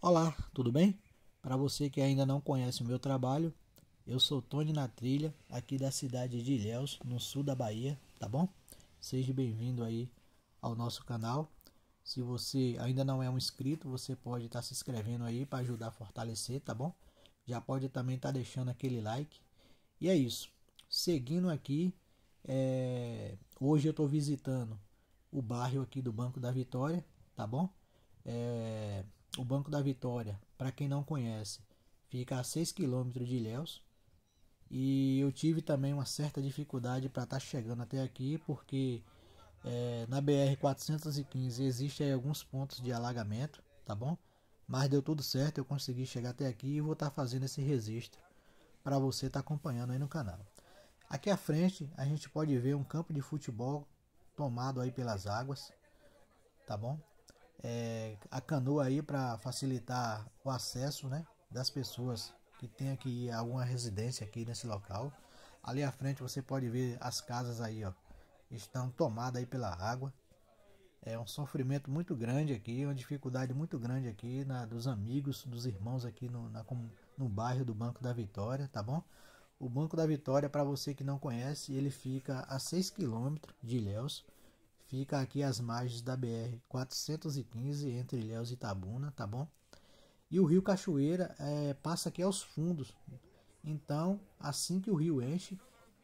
Olá, tudo bem? Para você que ainda não conhece o meu trabalho, eu sou Tony na Trilha, aqui da cidade de Ilhéus, no sul da Bahia, tá bom? Seja bem-vindo aí ao nosso canal. Se você ainda não é um inscrito, você pode estar tá se inscrevendo aí para ajudar a fortalecer, tá bom? Já pode também estar tá deixando aquele like. E é isso. Seguindo aqui é, hoje eu estou visitando o bairro aqui do Banco da Vitória, tá bom? É, o Banco da Vitória, para quem não conhece, fica a 6 quilômetros de Ilhéus. E eu tive também uma certa dificuldade para estar tá chegando até aqui, porque é, na BR-415 existem alguns pontos de alagamento, tá bom? Mas deu tudo certo, eu consegui chegar até aqui e vou estar tá fazendo esse registro para você estar tá acompanhando aí no canal. Aqui à frente a gente pode ver um campo de futebol tomado aí pelas águas, tá bom? É, a canoa aí para facilitar o acesso, né, das pessoas que tem aqui alguma residência aqui nesse local. Ali à frente você pode ver as casas aí, ó, estão tomadas aí pela água. É um sofrimento muito grande aqui, uma dificuldade muito grande aqui na, dos amigos, dos irmãos aqui no, na, no bairro do Banco da Vitória, tá bom? O Banco da Vitória, para você que não conhece, ele fica a 6 km de Ilhéus. Fica aqui às margens da BR 415 entre Ilhéus e Tabuna tá bom? E o Rio Cachoeira é, passa aqui aos fundos. Então, assim que o rio enche,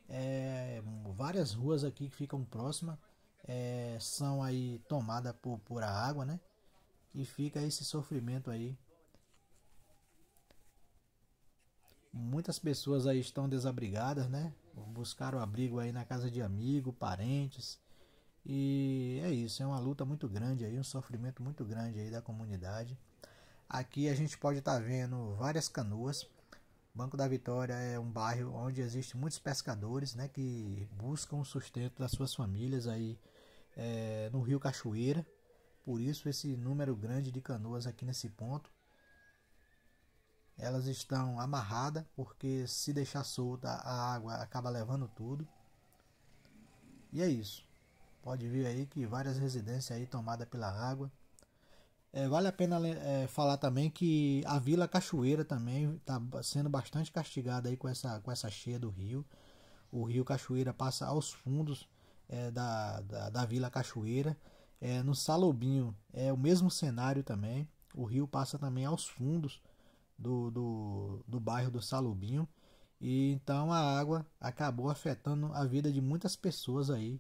é, várias ruas aqui que ficam próximas é, são aí tomadas por, por a água, né? E fica esse sofrimento aí Muitas pessoas aí estão desabrigadas, né? Buscaram abrigo aí na casa de amigo, parentes. E é isso, é uma luta muito grande aí, um sofrimento muito grande aí da comunidade. Aqui a gente pode estar tá vendo várias canoas. Banco da Vitória é um bairro onde existe muitos pescadores, né, que buscam o sustento das suas famílias aí é, no Rio Cachoeira. Por isso esse número grande de canoas aqui nesse ponto elas estão amarradas, porque se deixar solta a água acaba levando tudo. E é isso. Pode vir aí que várias residências aí tomadas pela água. É, vale a pena é, falar também que a Vila Cachoeira também está sendo bastante castigada aí com essa, com essa cheia do rio. O rio Cachoeira passa aos fundos é, da, da, da, Vila Cachoeira. É, no Salobinho é o mesmo cenário também. O rio passa também aos fundos do, do, do bairro do Salubinho. E então a água acabou afetando a vida de muitas pessoas aí,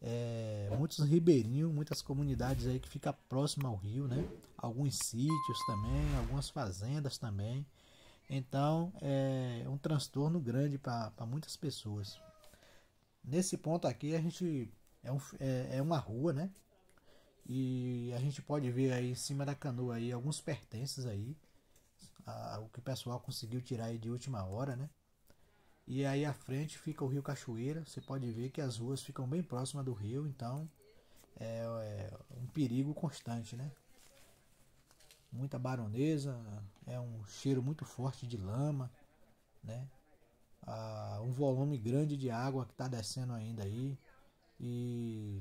é, muitos ribeirinhos, muitas comunidades aí que fica próximo ao rio, né? Alguns sítios também, algumas fazendas também. Então é um transtorno grande para muitas pessoas. Nesse ponto aqui a gente é, um, é, é uma rua, né? E a gente pode ver aí em cima da canoa aí alguns pertences aí a, o que o pessoal conseguiu tirar aí de última hora, né? E aí à frente fica o Rio Cachoeira. Você pode ver que as ruas ficam bem próximas do rio, então é, é um perigo constante, né? Muita baronesa, é um cheiro muito forte de lama, né? Ah, um volume grande de água que está descendo ainda aí. E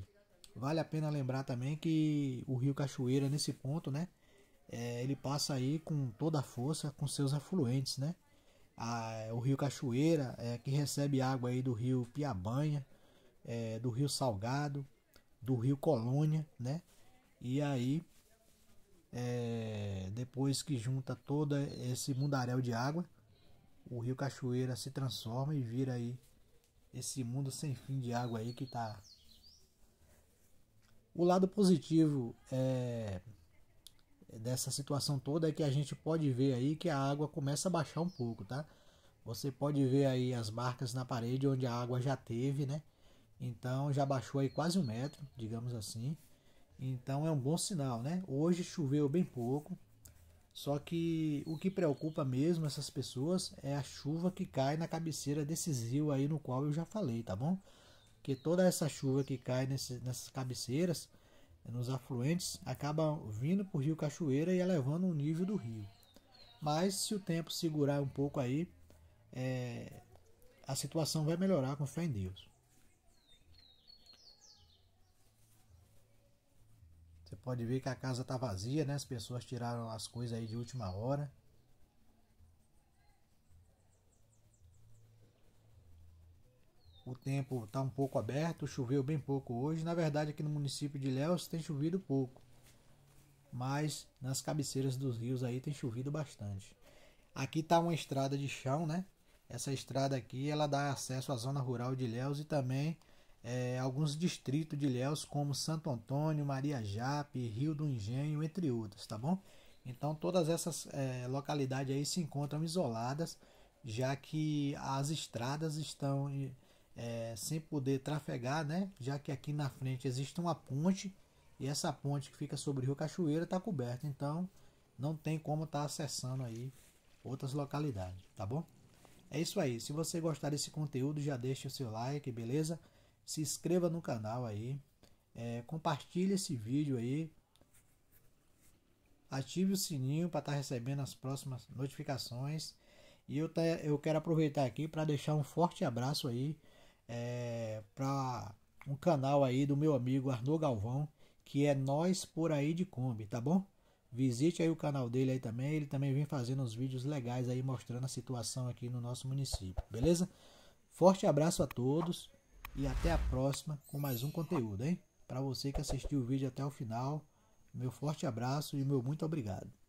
vale a pena lembrar também que o Rio Cachoeira nesse ponto, né? é, ele passa aí com toda a força com seus afluentes, né? A, é o Rio Cachoeira, é, que recebe água aí do Rio Piabanha, é, do Rio Salgado, do Rio Colônia, né? E aí, é, depois que junta todo esse mundaréu de água, o Rio Cachoeira se transforma e vira aí esse mundo sem fim de água aí que tá. O lado positivo é dessa situação toda é que a gente pode ver aí que a água começa a baixar um pouco, tá? Você pode ver aí as marcas na parede onde a água já teve, né? Então já baixou aí quase um metro, digamos assim. Então é um bom sinal, né? Hoje choveu bem pouco, só que o que preocupa mesmo essas pessoas é a chuva que cai na cabeceira desses rios aí no qual eu já falei, tá bom? Que toda essa chuva que cai nesse, nessas cabeceiras, é nos afluentes acaba vindo para o rio Cachoeira e elevando é o nível do rio. Mas se o tempo segurar um pouco aí, é, a situação vai melhorar com fé em Deus. Você pode ver que a casa está vazia, né? As pessoas tiraram as coisas aí de última hora. tempo está um pouco aberto, choveu bem pouco hoje. Na verdade, aqui no município de Léus tem chovido pouco, mas nas cabeceiras dos rios aí tem chovido bastante. Aqui está uma estrada de chão, né? Essa estrada aqui ela dá acesso à zona rural de Léus e também é, alguns distritos de Léus, como Santo Antônio, Maria Jape, Rio do Engenho, entre outros, tá bom? Então todas essas é, localidades aí se encontram isoladas, já que as estradas estão é, sem poder trafegar, né? Já que aqui na frente existe uma ponte e essa ponte que fica sobre o Rio Cachoeira está coberta, então não tem como estar tá acessando aí outras localidades, tá bom? É isso aí. Se você gostar desse conteúdo, já deixa o seu like, beleza? Se inscreva no canal aí, é, compartilhe esse vídeo aí, ative o sininho para estar tá recebendo as próximas notificações. E eu, te, eu quero aproveitar aqui para deixar um forte abraço aí é, para um canal aí do meu amigo Arnaud Galvão, que é Nós Por Aí de Kombi, tá bom? Visite aí o canal dele aí também, ele também vem fazendo uns vídeos legais aí mostrando a situação aqui no nosso município, beleza? Forte abraço a todos e até a próxima com mais um conteúdo, hein? Para você que assistiu o vídeo até o final, meu forte abraço e meu muito obrigado.